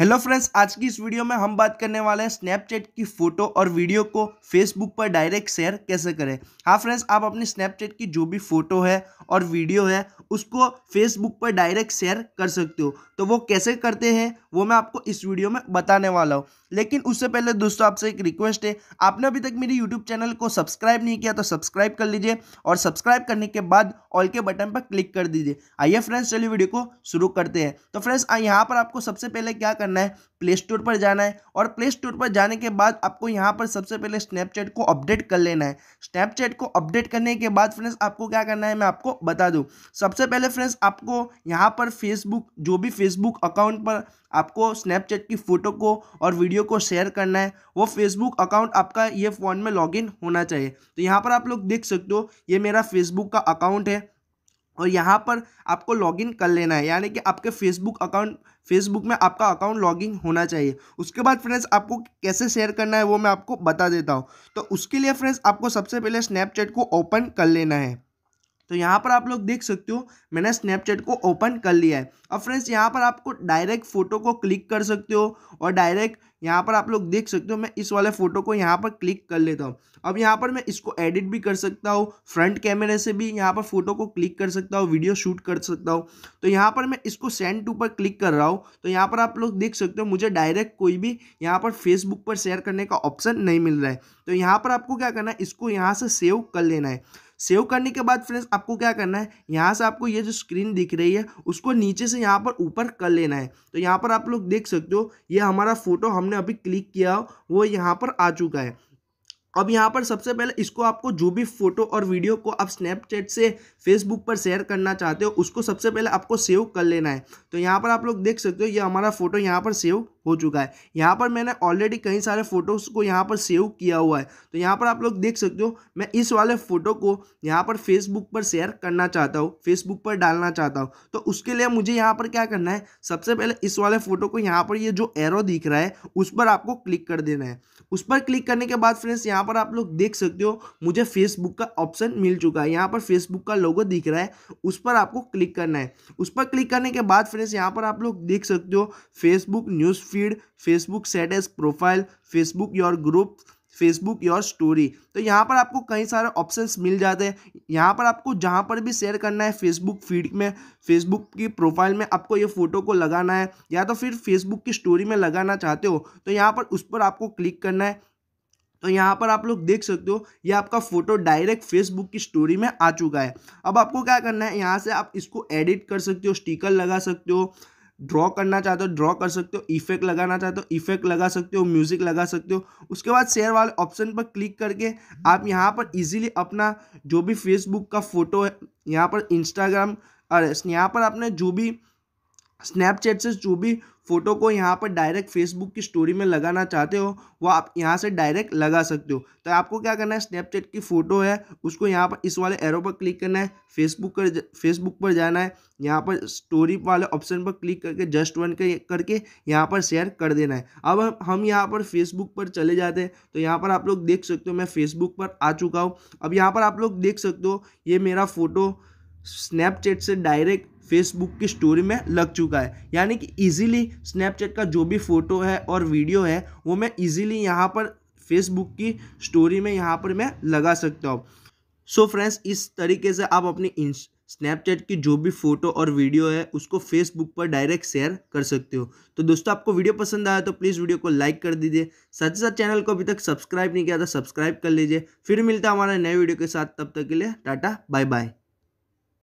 hello friends आज की इस वीडियो में हम बात करने वाले हैं स्नैपचैट की फ़ोटो और वीडियो को फेसबुक पर डायरेक्ट शेयर कैसे करें हाँ फ्रेंड्स आप अपनी स्नैपचैट की जो भी फ़ोटो है और वीडियो है उसको फेसबुक पर डायरेक्ट शेयर कर सकते हो तो वो कैसे करते हैं वो मैं आपको इस वीडियो में बताने वाला हूँ लेकिन उससे पहले दोस्तों आपसे एक रिक्वेस्ट है आपने अभी तक मेरे यूट्यूब चैनल को सब्सक्राइब नहीं किया तो सब्सक्राइब कर लीजिए और सब्सक्राइब करने के बाद ऑल के बटन पर क्लिक कर दीजिए आइए फ्रेंड्स चलिए वीडियो को शुरू करते हैं तो फ्रेंड्स यहाँ पर आपको सबसे पहले क्या करना है प्ले स्टोर पर जाना है और प्ले स्टोर पर जाने के बाद आपको यहाँ पर सबसे पहले स्नैपचैट को अपडेट कर लेना है स्नैपचैट को अपडेट करने के बाद फ्रेंड्स आपको क्या करना है मैं आपको बता दूँ सबसे पहले फ्रेंड्स आपको यहाँ पर फेसबुक जो भी फेसबुक अकाउंट पर आपको स्नैपचैट की फ़ोटो को और वीडियो को शेयर करना है वो फेसबुक अकाउंट आपका ये फ़ोन में लॉगिन होना चाहिए तो यहाँ पर आप लोग देख सकते हो ये मेरा फेसबुक का अकाउंट है और यहाँ पर आपको लॉगिन कर लेना है यानी कि आपके फेसबुक अकाउंट फेसबुक में आपका अकाउंट लॉगिन होना चाहिए उसके बाद फ्रेंड्स आपको कैसे शेयर करना है वो मैं आपको बता देता हूँ तो उसके लिए फ्रेंड्स आपको सबसे पहले स्नैपचैट को ओपन कर लेना है तो यहाँ पर आप लोग देख सकते हो मैंने स्नैपचैट को ओपन कर लिया है अब फ्रेंड्स यहाँ पर आपको डायरेक्ट फोटो को क्लिक कर सकते हो और डायरेक्ट यहाँ पर आप लोग देख सकते हो मैं इस वाले फोटो को यहाँ पर क्लिक कर लेता हूँ अब यहाँ पर मैं इसको एडिट भी कर सकता हूँ फ्रंट कैमरे से भी यहाँ पर फोटो को क्लिक कर सकता हूँ वीडियो शूट कर सकता हूँ तो यहाँ पर मैं इसको सेंड टू पर क्लिक कर रहा हूँ तो यहाँ पर आप लोग देख सकते हो मुझे डायरेक्ट कोई भी यहाँ पर फेसबुक पर शेयर करने का ऑप्शन नहीं मिल रहा है तो यहाँ पर आपको क्या करना है इसको यहाँ से सेव कर लेना है सेव करने के बाद फ्रेंड्स आपको क्या करना है यहाँ से आपको ये जो स्क्रीन दिख रही है उसको नीचे से यहाँ पर ऊपर कर लेना है तो यहाँ पर आप लोग देख सकते हो ये हमारा फोटो हमने अभी क्लिक किया हो वो यहाँ पर आ चुका है अब यहाँ पर सबसे पहले इसको आपको जो भी फोटो और वीडियो को आप स्नैपचैट से फेसबुक पर शेयर करना चाहते हो उसको सबसे पहले आपको सेव कर लेना है तो यहाँ पर आप लोग देख सकते हो ये हमारा फ़ोटो यहाँ पर सेव हो चुका है यहाँ पर मैंने ऑलरेडी कई सारे फ़ोटोज़ को यहाँ पर सेव किया हुआ है तो यहाँ पर आप लोग देख सकते हो मैं इस वाले फ़ोटो को यहाँ पर फेसबुक पर शेयर करना चाहता हूँ फेसबुक पर डालना चाहता हूँ तो उसके लिए मुझे यहाँ पर क्या करना है सबसे पहले इस वाले फ़ोटो को यहाँ पर ये जो एरो दिख रहा है उस पर आपको क्लिक कर देना है उस पर क्लिक करने के बाद फ्रेंड्स यहाँ यहाँ पर आप लोग देख सकते हो मुझे फेसबुक का ऑप्शन मिल चुका है यहाँ पर फेसबुक का लोगो दिख रहा है उस पर आपको क्लिक करना है उस पर क्लिक करने के बाद फ्रेंड्स यहाँ पर आप लोग देख सकते हो Facebook news feed Facebook status profile Facebook your group Facebook your story तो यहाँ पर आपको कई सारे ऑप्शंस मिल जाते हैं यहाँ पर आपको जहाँ पर भी शेयर करना है फेसबुक फीड में फेसबुक की प्रोफाइल में आपको ये फ़ोटो को लगाना है या तो फिर फेसबुक की स्टोरी में लगाना चाहते हो तो यहाँ पर उस पर आपको क्लिक करना है तो यहाँ पर आप लोग देख सकते हो ये आपका फोटो डायरेक्ट फेसबुक की स्टोरी में आ चुका है अब आपको क्या करना है यहाँ से आप इसको एडिट कर सकते हो स्टिकर लगा सकते हो ड्रॉ करना चाहते हो ड्रॉ कर सकते हो इफेक्ट लगाना चाहते हो इफेक्ट लगा सकते हो म्यूजिक लगा सकते हो उसके बाद शेयर वाले ऑप्शन पर क्लिक करके आप यहाँ पर इजीली अपना जो भी फेसबुक का फोटो है यहाँ पर इंस्टाग्राम और यहाँ पर आपने जो भी स्नैपचैट से जो भी फ़ोटो को यहाँ पर डायरेक्ट फेसबुक की स्टोरी में लगाना चाहते हो वो आप यहाँ से डायरेक्ट लगा सकते हो तो आपको क्या करना है स्नैपचैट की फ़ोटो है उसको यहाँ पर इस वाले एरो पर क्लिक करना है फेसबुक कर फेसबुक पर जाना है यहाँ पर स्टोरी वाले ऑप्शन पर क्लिक करके जस्ट वन कर, करके यहाँ पर शेयर कर देना है अब हम हम यहाँ पर फेसबुक पर चले जाते हैं तो यहाँ पर आप लोग देख सकते हो मैं फेसबुक पर आ चुका हूँ अब यहाँ पर आप लोग देख सकते हो ये मेरा फ़ोटो स्नैपचैट से डायरेक्ट फेसबुक की स्टोरी में लग चुका है यानी कि इजीली स्नैपचैट का जो भी फ़ोटो है और वीडियो है वो मैं इजीली यहाँ पर फेसबुक की स्टोरी में यहाँ पर मैं लगा सकता हूँ सो फ्रेंड्स इस तरीके से आप अपनी स्नैपचैट की जो भी फ़ोटो और वीडियो है उसको फेसबुक पर डायरेक्ट शेयर कर सकते हो तो दोस्तों आपको वीडियो पसंद आया तो प्लीज़ वीडियो को लाइक कर दीजिए साथ ही साथ चैनल को अभी तक सब्सक्राइब नहीं किया था सब्सक्राइब कर लीजिए फिर मिलता है हमारे नए वीडियो के साथ तब तक के लिए टाटा बाय बाय